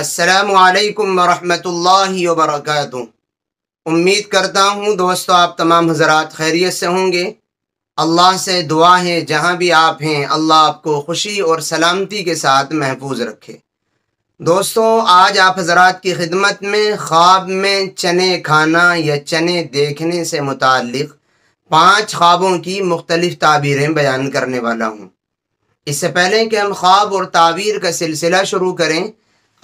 असलकम वरहमतुल्लाहि वबरकatuh उम्मीद करता हूँ दोस्तों आप तमाम हजरात खैरियत से होंगे अल्लाह से दुआ है जहाँ भी आप हैं अल्लाह आपको खुशी और सलामती के साथ महफूज रखे दोस्तों आज आप हजरात की खिदमत में ख्वाब में चने खाना या चने देखने से मुतक़ पाँच ख्वाबों की मुख्तलिफ़ ताबीरें बयान करने वाला हूँ इससे पहले कि हम ख्वाब और ताबीर का सिलसिला शुरू करें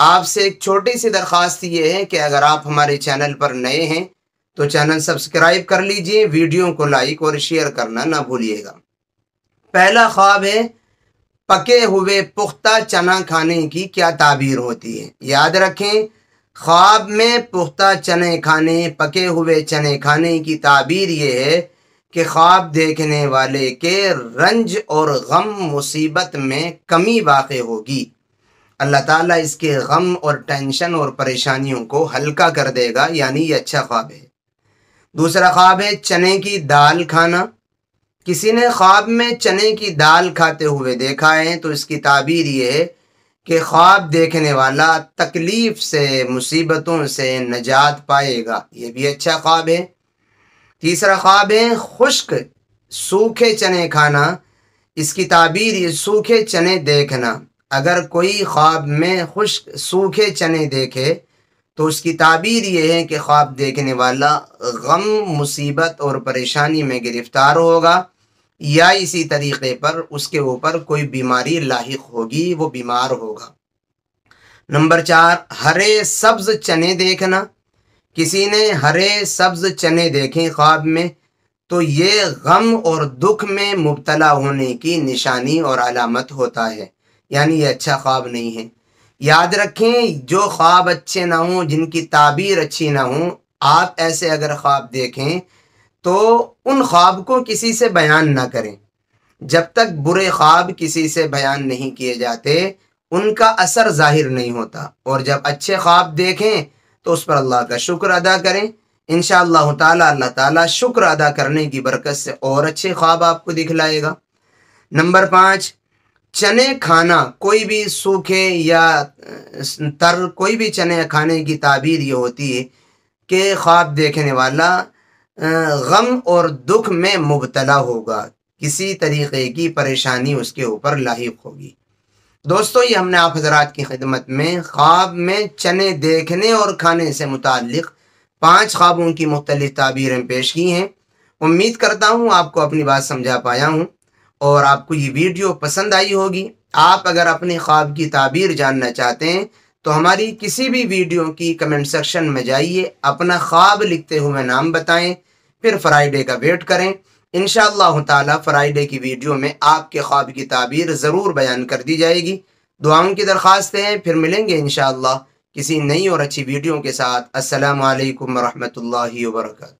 आपसे एक छोटी सी दरख्वास्त ये है कि अगर आप हमारे चैनल पर नए हैं तो चैनल सब्सक्राइब कर लीजिए वीडियो को लाइक और शेयर करना ना भूलिएगा पहला ख्वाब है पके हुए पुख्ता चना खाने की क्या ताबीर होती है याद रखें ख्वाब में पुख्ता चने खाने पके हुए चने खाने की ताबीर ये है कि ख्वाब देखने वाले के रंज और गम मुसीबत में कमी वाक़ होगी अल्लाह ताला इसके गम और टेंशन और परेशानियों को हल्का कर देगा यानी ये अच्छा ख्वाब है दूसरा ख्वाब है चने की दाल खाना किसी ने ख्वाब में चने की दाल खाते हुए देखा है तो इसकी ताबीर ये है कि ख्वाब देखने वाला तकलीफ़ से मुसीबतों से नजात पाएगा ये भी अच्छा ख्वाब है तीसरा ख्वाब है खुश्क सूखे चने खाना इसकी ताबीर ये सूखे चने देखना अगर कोई ख्वाब में खुश्क सूखे चने देखे तो उसकी ताबीर ये है कि ख्वाब देखने वाला गम मुसीबत और परेशानी में गिरफ्तार होगा या इसी तरीके पर उसके ऊपर कोई बीमारी लाक होगी वो बीमार होगा नंबर चार हरे सब्ज़ चने देखना किसी ने हरे सब्ज़ चने देखे ख्वाब में तो ये गम और दुख में मुबतला होने की निशानी और अलामत होता है यानी ये अच्छा ख्वाब नहीं है याद रखें जो ख्वाब अच्छे ना हों जिनकी ताबीर अच्छी ना हो आप ऐसे अगर ख्वाब देखें तो उन ख्वाब को किसी से बयान ना करें जब तक बुरे ख्वाब किसी से बयान नहीं किए जाते उनका असर जाहिर नहीं होता और जब अच्छे ख्वाब देखें तो उस पर अल्लाह का शुक्र अदा करें इन शह अल्लाह ताला शुक्र अदा करने की बरकत से और अच्छे ख्वाब आपको दिखलाएगा नंबर पाँच चने खाना कोई भी सूखे या तर कोई भी चने खाने की ताबीर ये होती है कि ख्वाब देखने वाला गम और दुख में मुबतला होगा किसी तरीक़े की परेशानी उसके ऊपर लाइक होगी दोस्तों ये हमने आप हजरात की खिदमत में ख्वाब में चने देखने और खाने से मुतक पाँच ख्वाबों की मुख्तलिफ ताबीरें पेश की हैं उम्मीद करता हूँ आपको अपनी बात समझा पाया हूँ और आपको ये वीडियो पसंद आई होगी आप अगर अपने ख्वाब की ताबीर जानना चाहते हैं तो हमारी किसी भी वीडियो की कमेंट सेक्शन में जाइए अपना ख्वाब लिखते हुए नाम बताएं फिर फ्राइडे का वेट करें इन ताला फ्राइडे की वीडियो में आपके ख्वाब की ताबीर ज़रूर बयान कर दी जाएगी दुआओं की दरख्वास्तें हैं फिर मिलेंगे इन किसी नई और अच्छी वीडियो के साथ असलकम वरहमल वर्का